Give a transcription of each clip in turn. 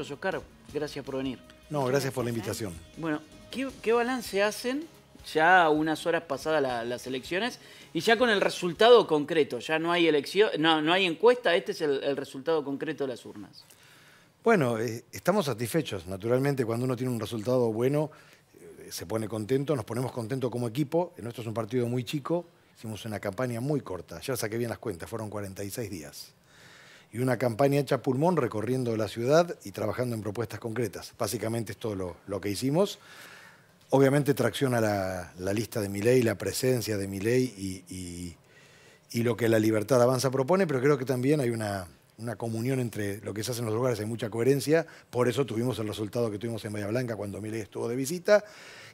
Oscar, gracias por venir. No, gracias por la invitación. Bueno, ¿qué, balance hacen ya unas horas pasadas las elecciones y ya con el resultado concreto? Ya no hay elección, no, no hay encuesta, este es el, resultado concreto de las urnas. Bueno, eh, estamos satisfechos. Naturalmente, cuando uno tiene un resultado bueno, eh, se pone contento, nos ponemos contentos como equipo. nuestro es un partido muy chico, hicimos una campaña muy corta. Ya saqué bien las cuentas, fueron 46 días y una campaña hecha pulmón recorriendo la ciudad y trabajando en propuestas concretas. Básicamente es todo lo, que hicimos. Obviamente tracciona la, la lista de mi ley, la presencia de mi y, y, lo que la libertad avanza propone, pero creo que también hay una, una, comunión entre lo que se hace en los lugares, hay mucha coherencia, por eso tuvimos el resultado que tuvimos en Bahía Blanca cuando ley estuvo de visita,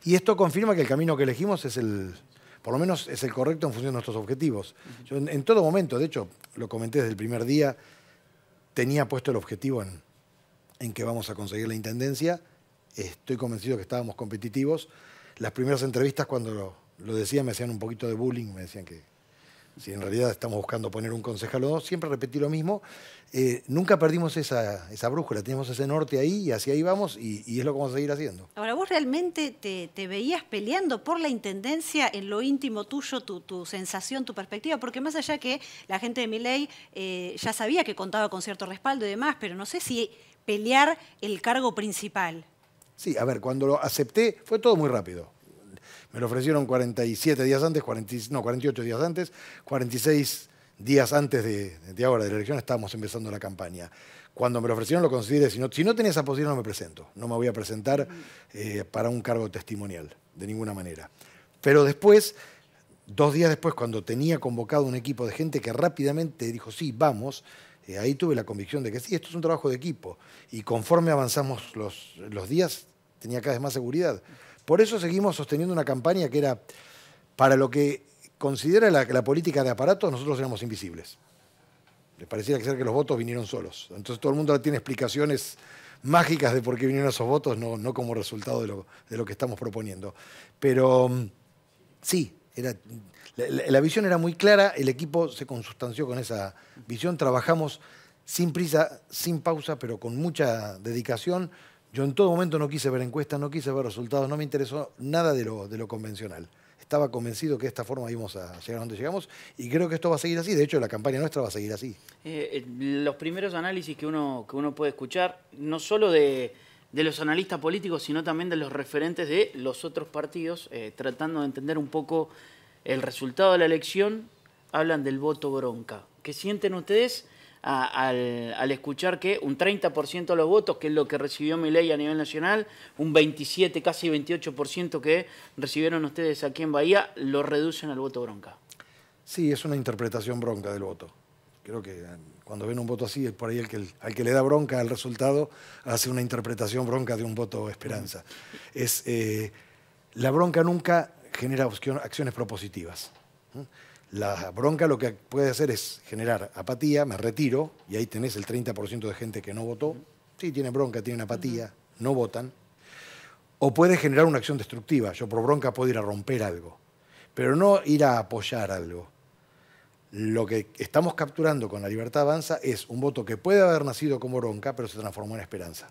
y esto confirma que el camino que elegimos es el, por lo menos es el correcto en función de nuestros objetivos. Yo en todo momento, de hecho, lo comenté desde el primer día, tenía puesto el objetivo en, que vamos a conseguir la intendencia. Estoy convencido que estábamos competitivos. Las primeras entrevistas, cuando lo, lo decía, me hacían un poquito de bullying, me decían que, si en realidad estamos buscando poner un concejal o dos, siempre repetí lo mismo, eh, nunca perdimos esa, brújula, tenemos ese norte ahí y hacia ahí vamos y, es lo que vamos a seguir haciendo. Ahora, vos realmente te, veías peleando por la intendencia en lo íntimo tuyo, tu, sensación, tu perspectiva, porque más allá que la gente de mi ley eh, ya sabía que contaba con cierto respaldo y demás, pero no sé si pelear el cargo principal. Sí, a ver, cuando lo acepté fue todo muy rápido. Me lo ofrecieron 47 días antes, no, 48 días antes, 46 días antes de, ahora, de la elección, estábamos empezando la campaña. Cuando me lo ofrecieron lo consideré, si no, si tenía esa posición no me presento, no me voy a presentar eh, para un cargo testimonial, de ninguna manera. Pero después, dos días después, cuando tenía convocado un equipo de gente que rápidamente dijo, sí, vamos, eh, ahí tuve la convicción de que sí, esto es un trabajo de equipo. Y conforme avanzamos los, los días, tenía cada vez más seguridad. Por eso seguimos sosteniendo una campaña que era, para lo que considera la, política de aparatos, nosotros éramos invisibles. Les parecía que que los votos vinieron solos. Entonces todo el mundo tiene explicaciones mágicas de por qué vinieron esos votos, no, como resultado de lo, que estamos proponiendo. Pero mm, sí, era, la, visión era muy clara, el equipo se consustanció con esa visión, trabajamos sin prisa, sin pausa, pero con mucha dedicación yo en todo momento no quise ver encuestas, no quise ver resultados, no me interesó nada de lo, convencional. Estaba convencido que de esta forma íbamos a llegar a donde llegamos y creo que esto va a seguir así. De hecho, la campaña nuestra va a seguir así. Eh, eh, los primeros análisis que uno, puede escuchar, no solo de, los analistas políticos, sino también de los referentes de los otros partidos, eh, tratando de entender un poco el resultado de la elección, hablan del voto bronca. ¿Qué sienten ustedes al, escuchar que un 30% de los votos, que es lo que recibió mi ley a nivel nacional, un 27, casi 28% que recibieron ustedes aquí en Bahía, lo reducen al voto bronca. Sí, es una interpretación bronca del voto. Creo que eh, cuando ven un voto así, es por ahí el que, al que le da bronca al resultado, hace una interpretación bronca de un voto esperanza. Es, eh, la bronca nunca genera acciones propositivas. La bronca lo que puede hacer es generar apatía, me retiro, y ahí tenés el 30% de gente que no votó. Sí, tiene bronca, tiene apatía, no votan. O puede generar una acción destructiva. Yo por bronca puedo ir a romper algo, pero no ir a apoyar algo. Lo que estamos capturando con la libertad avanza es un voto que puede haber nacido como bronca, pero se transformó en esperanza.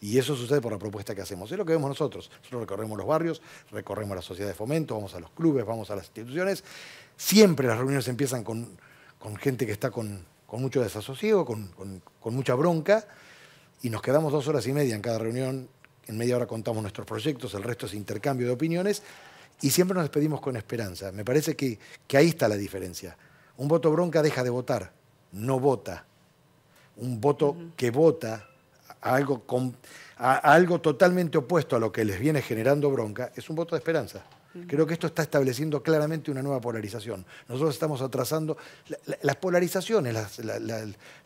Y eso sucede por la propuesta que hacemos. Es lo que vemos nosotros. Nosotros recorremos los barrios, recorremos la sociedad de fomento, vamos a los clubes, vamos a las instituciones. Siempre las reuniones empiezan con, gente que está con, mucho desasosiego, con, mucha bronca, y nos quedamos dos horas y media en cada reunión. En media hora contamos nuestros proyectos, el resto es intercambio de opiniones, y siempre nos despedimos con esperanza. Me parece que, ahí está la diferencia. Un voto bronca deja de votar, no vota. Un voto que vota a algo, algo totalmente opuesto a lo que les viene generando bronca, es un voto de esperanza. Creo que esto está estableciendo claramente una nueva polarización. Nosotros estamos atrasando. las polarizaciones,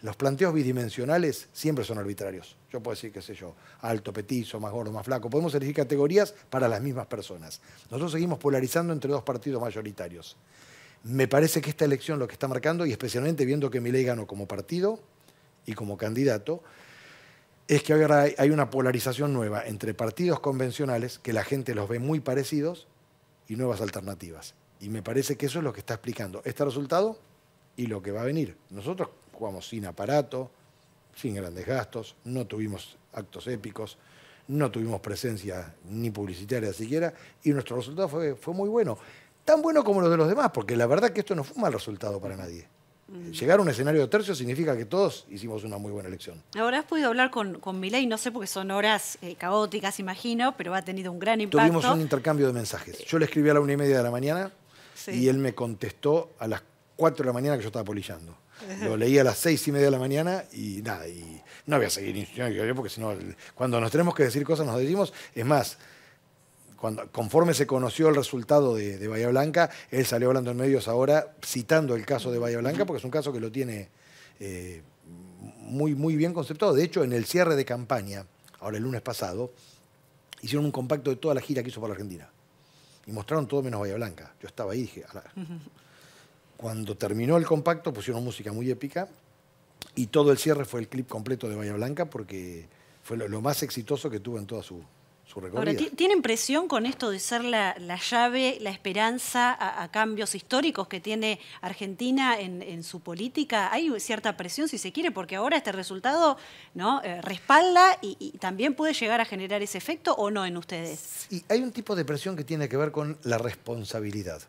los planteos bidimensionales siempre son arbitrarios. Yo puedo decir, qué sé yo, alto, petizo, más gordo, más flaco. Podemos elegir categorías para las mismas personas. Nosotros seguimos polarizando entre dos partidos mayoritarios. Me parece que esta elección lo que está marcando, y especialmente viendo que Milei ganó como partido y como candidato, es que ahora hay una polarización nueva entre partidos convencionales, que la gente los ve muy parecidos, y nuevas alternativas. Y me parece que eso es lo que está explicando este resultado y lo que va a venir. Nosotros jugamos sin aparato, sin grandes gastos, no tuvimos actos épicos, no tuvimos presencia ni publicitaria siquiera, y nuestro resultado fue, fue muy bueno. Tan bueno como los de los demás, porque la verdad que esto no fue un mal resultado para nadie. Mm. Llegar a un escenario de tercio significa que todos hicimos una muy buena elección. Ahora has podido hablar con, con no sé porque son horas eh, caóticas, imagino, pero ha tenido un gran impacto. Tuvimos un intercambio de mensajes. Yo le escribí a la una y media de la mañana y él me contestó a las cuatro de la mañana que yo estaba polillando. Lo leí a las seis y media de la mañana y nada, no voy a seguir porque si no, cuando nos tenemos que decir cosas nos decimos. Es más, conforme se conoció el resultado de, Bahía Blanca, él salió hablando en medios ahora citando el caso de Bahía Blanca, porque es un caso que lo tiene eh, muy, muy bien conceptado. De hecho, en el cierre de campaña, ahora el lunes pasado, hicieron un compacto de toda la gira que hizo por la Argentina. Y mostraron todo menos Bahía Blanca. Yo estaba ahí y dije, cuando terminó el compacto pusieron música muy épica y todo el cierre fue el clip completo de Bahía Blanca porque fue lo más exitoso que tuvo en toda su, Ahora, ¿tienen presión con esto de ser la, llave, la esperanza a, cambios históricos que tiene Argentina en, su política? Hay cierta presión, si se quiere, porque ahora este resultado ¿no? Eh, respalda y, y, también puede llegar a generar ese efecto o no en ustedes. Y hay un tipo de presión que tiene que ver con la responsabilidad.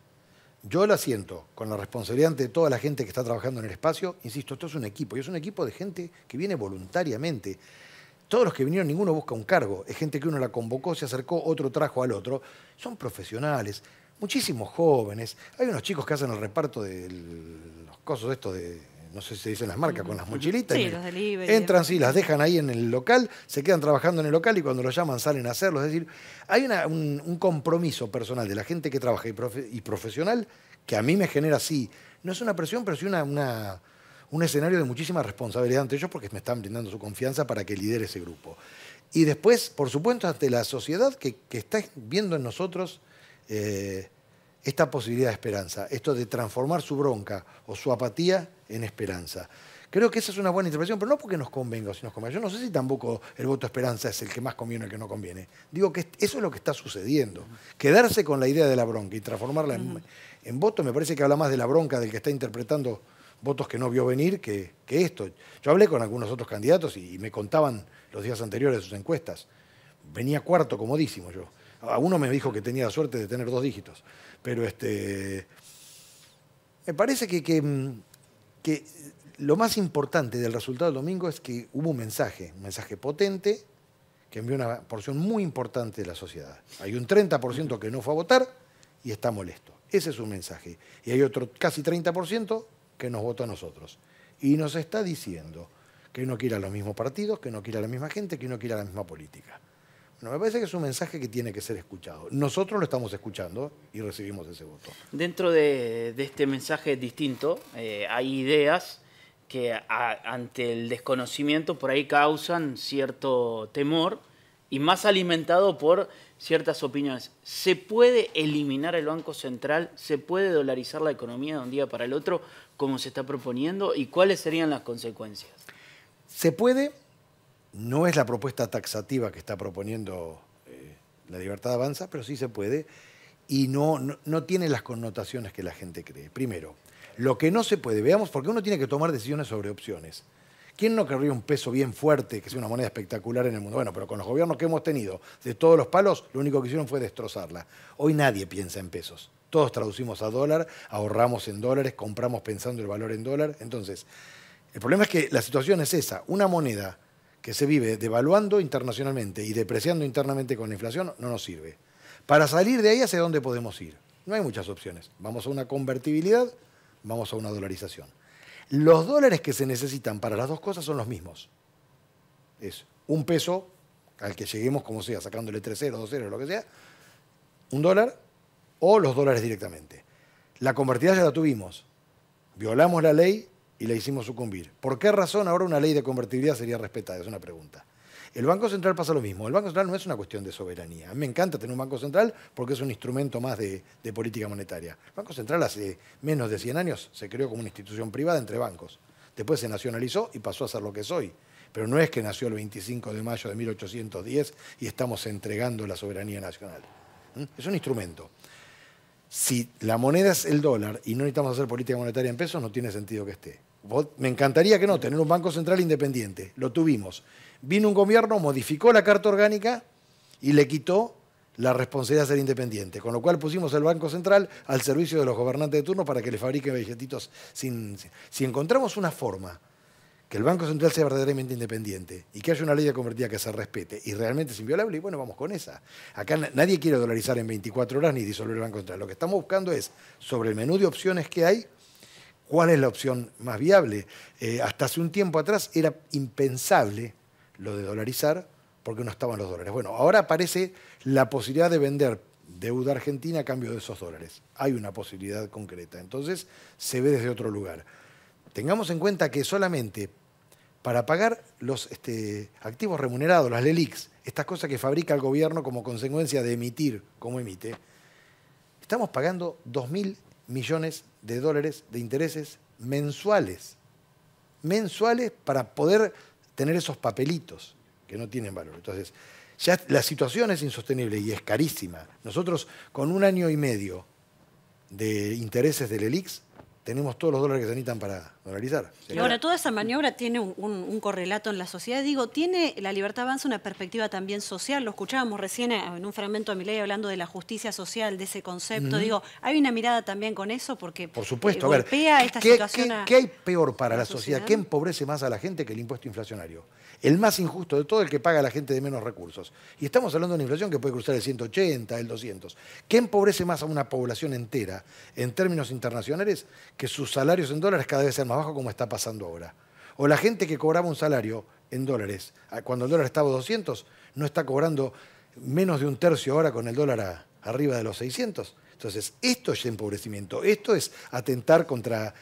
Yo la siento con la responsabilidad ante toda la gente que está trabajando en el espacio. Insisto, esto es un equipo y es un equipo de gente que viene voluntariamente todos los que vinieron, ninguno busca un cargo. Es gente que uno la convocó, se acercó, otro trajo al otro. Son profesionales, muchísimos jóvenes. Hay unos chicos que hacen el reparto de los cosos estos de, no sé si se dicen las marcas, con las mochilitas. Sí, los delivery. Entran, sí, las dejan ahí en el local, se quedan trabajando en el local y cuando los llaman salen a hacerlo. Es decir, hay un, compromiso personal de la gente que trabaja y, profesional que a mí me genera, sí, no es una presión, pero sí una un escenario de muchísima responsabilidad ante ellos porque me están brindando su confianza para que lidere ese grupo. Y después, por supuesto, ante la sociedad que, está viendo en nosotros eh, esta posibilidad de esperanza, esto de transformar su bronca o su apatía en esperanza. Creo que esa es una buena interpretación, pero no porque nos convenga o si nos convenga. Yo no sé si tampoco el voto esperanza es el que más conviene o el que no conviene. Digo que eso es lo que está sucediendo. Quedarse con la idea de la bronca y transformarla en voto me parece que habla más de la bronca del que está interpretando votos que no vio venir que, esto. Yo hablé con algunos otros candidatos y, me contaban los días anteriores de sus encuestas. Venía cuarto comodísimo yo. A uno me dijo que tenía la suerte de tener dos dígitos. Pero este, me parece que, que mm, lo más importante del resultado del domingo es que hubo un mensaje, un mensaje potente que envió una porción muy importante de la sociedad. Hay un 30% que no fue a votar y está molesto. Ese es un mensaje. Y hay otro casi 30% que nos vota a nosotros. Y nos está diciendo que no quiere a los mismos partidos, que no quiere a la misma gente, que no quiere a la misma política. Bueno, me parece que es un mensaje que tiene que ser escuchado. Nosotros lo estamos escuchando y recibimos ese voto. Dentro de, este mensaje distinto eh, hay ideas que ante el desconocimiento por ahí causan cierto temor y más alimentado por ciertas opiniones. ¿Se puede eliminar el Banco Central? ¿Se puede dolarizar la economía de un día para el otro como se está proponiendo? ¿Y cuáles serían las consecuencias? Se puede, no es la propuesta taxativa que está proponiendo eh, la libertad avanza, pero sí se puede y no, no tiene las connotaciones que la gente cree. Primero, lo que no se puede, veamos, porque uno tiene que tomar decisiones sobre opciones. ¿Quién no querría un peso bien fuerte, que sea una moneda espectacular en el mundo? Bueno, pero con los gobiernos que hemos tenido, de todos los palos, lo único que hicieron fue destrozarla. Hoy nadie piensa en pesos. Todos traducimos a dólar, ahorramos en dólares, compramos pensando el valor en dólar. Entonces, el problema es que la situación es esa. Una moneda que se vive devaluando internacionalmente y depreciando internamente con la inflación no nos sirve. Para salir de ahí, ¿hacia dónde podemos ir? No hay muchas opciones. Vamos a una convertibilidad, vamos a una dolarización. Los dólares que se necesitan para las dos cosas son los mismos. Es un peso, al que lleguemos como sea, sacándole 3 0 2 0 lo que sea, un dólar o los dólares directamente. La convertibilidad ya la tuvimos. Violamos la ley y la hicimos sucumbir. ¿Por qué razón ahora una ley de convertibilidad sería respetada? Es una pregunta. El Banco Central pasa lo mismo. El Banco Central no es una cuestión de soberanía. A mí me encanta tener un Banco Central porque es un instrumento más de, política monetaria. El Banco Central hace menos de 100 años se creó como una institución privada entre bancos. Después se nacionalizó y pasó a ser lo que es hoy. Pero no es que nació el 25 de mayo de 1810 y estamos entregando la soberanía nacional. ¿Mm? Es un instrumento si la moneda es el dólar y no necesitamos hacer política monetaria en pesos, no tiene sentido que esté. Me encantaría que no, tener un Banco Central independiente. Lo tuvimos. Vino un gobierno, modificó la Carta Orgánica y le quitó la responsabilidad de ser independiente, con lo cual pusimos el Banco Central al servicio de los gobernantes de turno para que le fabriquen billetitos. Sin, si encontramos una forma que el Banco Central sea verdaderamente independiente y que haya una ley de convertida que se respete y realmente es inviolable, y bueno, vamos con esa. Acá nadie quiere dolarizar en 24 horas ni disolver el Banco Central. Lo que estamos buscando es, sobre el menú de opciones que hay, cuál es la opción más viable. Eh, hasta hace un tiempo atrás era impensable lo de dolarizar porque no estaban los dólares. Bueno, ahora aparece la posibilidad de vender deuda argentina a cambio de esos dólares. Hay una posibilidad concreta. Entonces se ve desde otro lugar. Tengamos en cuenta que solamente para pagar los este, activos remunerados, las LELIX, estas cosas que fabrica el gobierno como consecuencia de emitir como emite, estamos pagando 2.000 millones de dólares de intereses mensuales. Mensuales para poder tener esos papelitos que no tienen valor. Entonces, ya la situación es insostenible y es carísima. Nosotros con un año y medio de intereses del ELIX tenemos todos los dólares que se necesitan para, y ahora, toda esa maniobra tiene un, correlato en la sociedad. Digo, ¿tiene la libertad avanza una perspectiva también social? Lo escuchábamos recién eh, en un fragmento de mi ley hablando de la justicia social, de ese concepto. Digo, ¿hay una mirada también con eso? Porque Por supuesto, eh, ¿qué, Qué, hay peor para la, sociedad? sociedad? ¿Qué empobrece más a la gente que el impuesto inflacionario? El más injusto de todo, el que paga a la gente de menos recursos. Y estamos hablando de una inflación que puede cruzar el 180, el 200. ¿Qué empobrece más a una población entera en términos internacionales que sus salarios en dólares cada vez sean más abajo como está pasando ahora. O la gente que cobraba un salario en dólares, ah, cuando el dólar estaba a 200, no está cobrando menos de un tercio ahora con el dólar arriba de los 600. Entonces, esto es empobrecimiento, esto es atentar contra,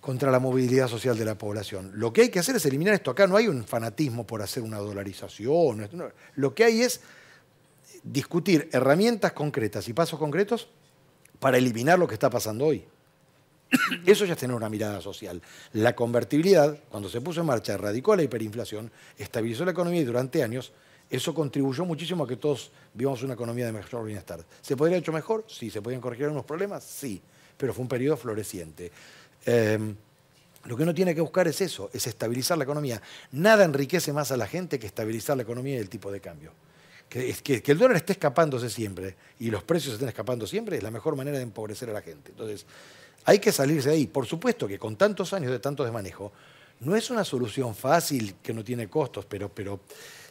contra la movilidad social de la población. Lo que hay que hacer es eliminar esto. Acá no hay un fanatismo por hacer una dolarización. lo que hay es discutir herramientas concretas y pasos concretos para eliminar lo que está pasando hoy. Eso ya es tener una mirada social. La convertibilidad, cuando se puso en marcha, erradicó la hiperinflación, estabilizó la economía y durante años eso contribuyó muchísimo a que todos vivamos una economía de mejor bienestar. ¿Se podría haber hecho mejor? Sí. ¿Se podían corregir algunos problemas? Sí. Pero fue un periodo floreciente. Em, lo que uno tiene que buscar es eso, es estabilizar la economía. Nada enriquece más a la gente que estabilizar la economía y el tipo de cambio. Que, que, que, el dólar esté escapándose siempre y los precios estén escapando siempre es la mejor manera de empobrecer a la gente. Entonces, hay que salirse de ahí. Por supuesto que con tantos años de tanto desmanejo, no es una solución fácil que no tiene costos, pero, pero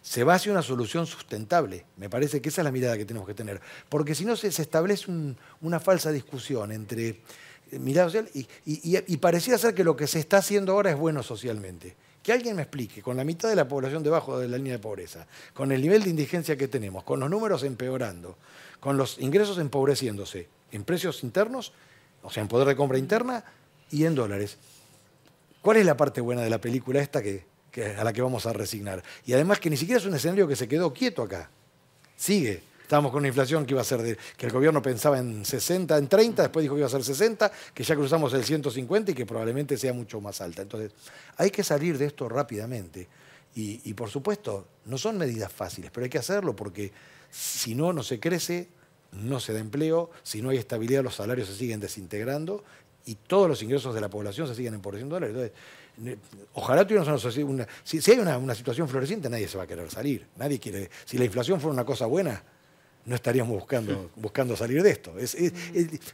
se va hacia una solución sustentable. Me parece que esa es la mirada que tenemos que tener. Porque si no, se, establece una falsa discusión entre eh, mirada social y, y, y ser que lo que se está haciendo ahora es bueno socialmente. Que alguien me explique, con la mitad de la población debajo de la línea de pobreza, con el nivel de indigencia que tenemos, con los números empeorando, con los ingresos empobreciéndose en precios internos, o sea, en poder de compra interna y en dólares. ¿Cuál es la parte buena de la película esta que, a la que vamos a resignar? Y además que ni siquiera es un escenario que se quedó quieto acá. Sigue. Estábamos con una inflación que iba a ser que el gobierno pensaba en 60, en 30, después dijo que iba a ser 60, que ya cruzamos el 150 y que probablemente sea mucho más alta. Entonces, hay que salir de esto rápidamente. y por supuesto, no son medidas fáciles, pero hay que hacerlo porque si no, no se crece no se da empleo, si no hay estabilidad los salarios se siguen desintegrando y todos los ingresos de la población se siguen empobreciendo dólares. Entonces, ojalá tuviéramos una, una si, hay una, situación floreciente, nadie se va a querer salir. Nadie quiere. Si la inflación fuera una cosa buena, no estaríamos buscando, buscando salir de esto.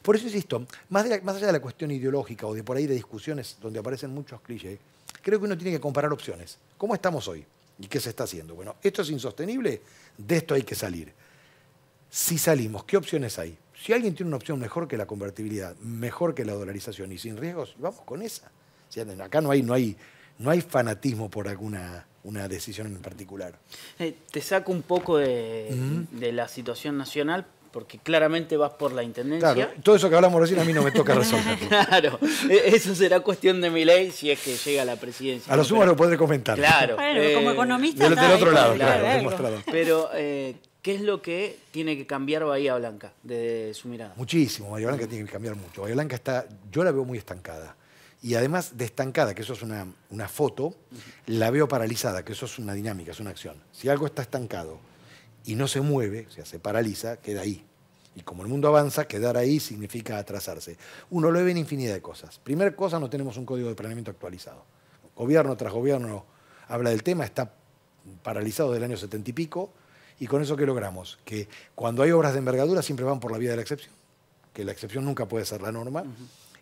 por eso insisto, más, más allá de la cuestión ideológica o de por ahí de discusiones donde aparecen muchos clichés, creo que uno tiene que comparar opciones. ¿Cómo estamos hoy? ¿Y qué se está haciendo? Bueno, esto es insostenible, de esto hay que salir si salimos, ¿qué opciones hay? Si alguien tiene una opción mejor que la convertibilidad, mejor que la dolarización y sin riesgos, vamos con esa. acá no hay, no hay, no hay fanatismo por alguna una decisión en particular. Eh, te saco un poco de, la situación nacional porque claramente vas por la intendencia. Claro, todo eso que hablamos recién a mí no me toca resolver. claro, e-, eso será cuestión de mi ley si es que llega a la presidencia. A lo sumo lo podré comentar. Claro. Bueno, como eh, economista. Del, otro lado, claro, Pero eh, ¿Qué es lo que tiene que cambiar Bahía Blanca de su mirada? Muchísimo, Bahía Blanca tiene que cambiar mucho. Bahía Blanca está, yo la veo muy estancada. Y además de estancada, que eso es una, una foto, la veo paralizada, que eso es una dinámica, es una acción. Si algo está estancado y no se mueve, o sea, se paraliza, queda ahí. Y como el mundo avanza, quedar ahí significa atrasarse. Uno lo ve en infinidad de cosas. Primera cosa, no tenemos un código de planeamiento actualizado. Gobierno tras gobierno habla del tema, está paralizado desde el año setenta y pico, ¿Y con eso qué logramos? Que cuando hay obras de envergadura siempre van por la vía de la excepción, que la excepción nunca puede ser la norma,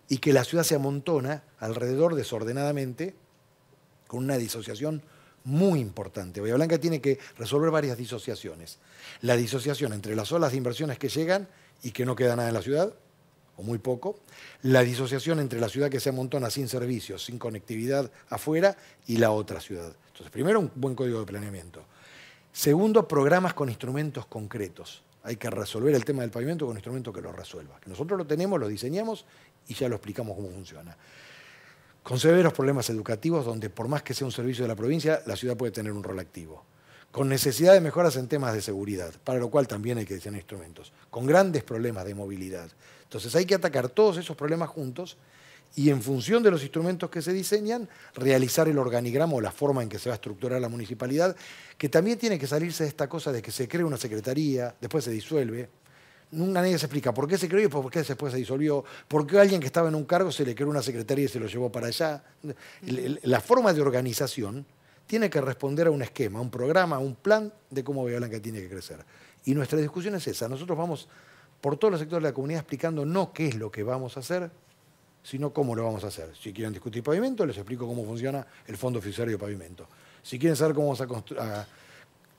y que la ciudad se amontona alrededor desordenadamente con una disociación muy importante. Bahía Blanca tiene que resolver varias disociaciones. La disociación entre las olas de inversiones que llegan y que no queda nada en la ciudad, o muy poco, la disociación entre la ciudad que se amontona sin servicios, sin conectividad afuera, y la otra ciudad. Entonces, primero un buen código de planeamiento. Segundo, programas con instrumentos concretos. Hay que resolver el tema del pavimento con un instrumento que lo resuelva. Que nosotros lo tenemos, lo diseñamos y ya lo explicamos cómo funciona. Con severos problemas educativos donde por más que sea un servicio de la provincia, la ciudad puede tener un rol activo. Con necesidad de mejoras en temas de seguridad, para lo cual también hay que diseñar instrumentos. Con grandes problemas de movilidad. Entonces hay que atacar todos esos problemas juntos y en función de los instrumentos que se diseñan, realizar el organigrama o la forma en que se va a estructurar la municipalidad, que también tiene que salirse de esta cosa de que se crea una secretaría, después se disuelve. Nunca nadie se explica por qué se creó y por qué después se disolvió, por qué alguien que estaba en un cargo se le creó una secretaría y se lo llevó para allá. La forma de organización tiene que responder a un esquema, a un programa, a un plan de cómo Bahía Blanca tiene que crecer. Y nuestra discusión es esa. Nosotros vamos por todos los sectores de la comunidad explicando no qué es lo que vamos a hacer, sino cómo lo vamos a hacer. Si quieren discutir pavimento, les explico cómo funciona el Fondo Fiduciario de Pavimento. Si quieren saber cómo vamos a,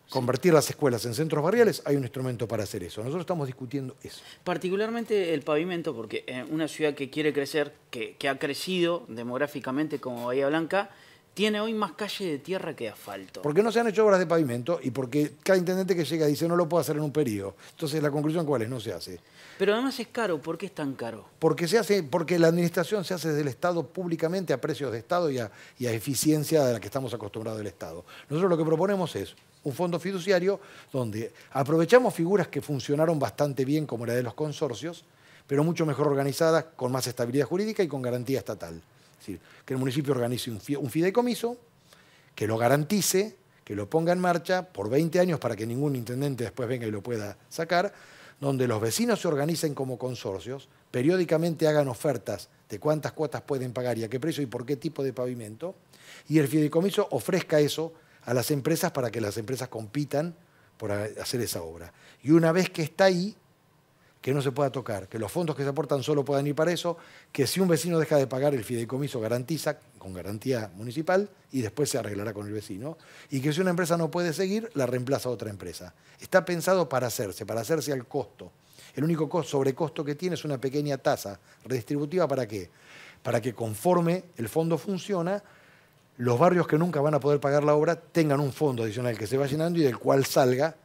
convertir las escuelas en centros barriales, hay un instrumento para hacer eso. Nosotros estamos discutiendo eso. Particularmente el pavimento, porque eh, una ciudad que quiere crecer, que ha crecido demográficamente como Bahía Blanca, tiene hoy más calle de tierra que de asfalto. Porque no se han hecho obras de pavimento y porque cada intendente que llega dice no lo puedo hacer en un periodo. Entonces la conclusión cuál es, no se hace. Pero además es caro, ¿por qué es tan caro? Porque se hace, porque la administración se hace desde el Estado públicamente a precios de Estado y a, a eficiencia de la que estamos acostumbrados del Estado. Nosotros lo que proponemos es un fondo fiduciario donde aprovechamos figuras que funcionaron bastante bien, como la de los consorcios, pero mucho mejor organizadas, con más estabilidad jurídica y con garantía estatal decir, que el municipio organice un fideicomiso, que lo garantice, que lo ponga en marcha por 20 años para que ningún intendente después venga y lo pueda sacar, donde los vecinos se organicen como consorcios, periódicamente hagan ofertas de cuántas cuotas pueden pagar y a qué precio y por qué tipo de pavimento, y el fideicomiso ofrezca eso a las empresas para que las empresas compitan por hacer esa obra. Y una vez que está ahí, que no se pueda tocar, que los fondos que se aportan solo puedan ir para eso, que si un vecino deja de pagar el fideicomiso garantiza con garantía municipal y después se arreglará con el vecino, y que si una empresa no puede seguir, la reemplaza otra empresa. Está pensado para hacerse, para hacerse al costo. El único sobrecosto que tiene es una pequeña tasa redistributiva para qué? Para que conforme el fondo funciona, los barrios que nunca van a poder pagar la obra tengan un fondo adicional que se va llenando y del cual salga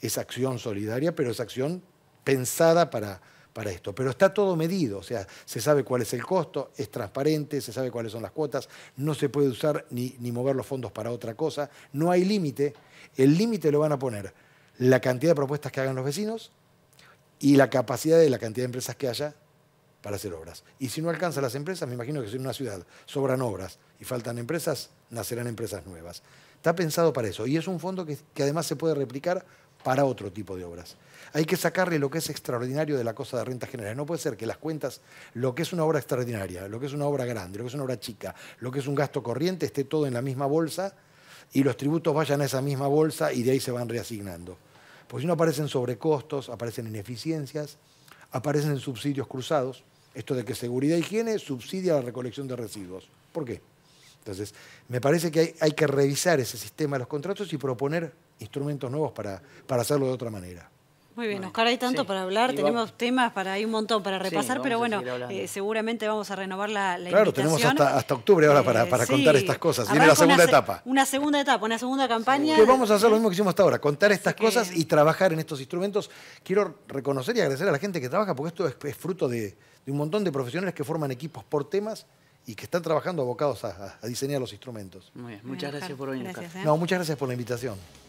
esa acción solidaria, pero esa acción pensada para, para esto. Pero está todo medido, o sea, se sabe cuál es el costo, es transparente, se sabe cuáles son las cuotas, no se puede usar ni, ni mover los fondos para otra cosa, no hay límite. El límite lo van a poner la cantidad de propuestas que hagan los vecinos y la capacidad de la cantidad de empresas que haya para hacer obras. Y si no alcanza las empresas, me imagino que si en una ciudad sobran obras y faltan empresas, nacerán empresas nuevas. Está pensado para eso. Y es un fondo que, que además se puede replicar para otro tipo de obras. Hay que sacarle lo que es extraordinario de la cosa de renta general. No puede ser que las cuentas, lo que es una obra extraordinaria, lo que es una obra grande, lo que es una obra chica, lo que es un gasto corriente, esté todo en la misma bolsa y los tributos vayan a esa misma bolsa y de ahí se van reasignando. Porque si no aparecen sobrecostos, aparecen ineficiencias, aparecen subsidios cruzados. Esto de que seguridad y e higiene subsidia la recolección de residuos. ¿Por qué? Entonces, me parece que hay que revisar ese sistema de los contratos y proponer instrumentos nuevos para, hacerlo de otra manera. Muy bien, Oscar, hay tanto para hablar, tenemos temas para, hay un montón para repasar, pero bueno, eh, seguramente vamos a renovar la, la Claro, tenemos hasta, octubre ahora para, eh, contar estas cosas. Viene la segunda etapa. Una segunda etapa, una segunda campaña. Que vamos a hacer lo mismo que hicimos hasta ahora, contar estas cosas y trabajar en estos instrumentos. Quiero reconocer y agradecer a la gente que trabaja, porque esto es, fruto de, un montón de profesionales que forman equipos por temas y que están trabajando abocados a, diseñar los instrumentos. Muy bien, muchas gracias por venir. Oscar. ¿eh? No, muchas gracias por la invitación.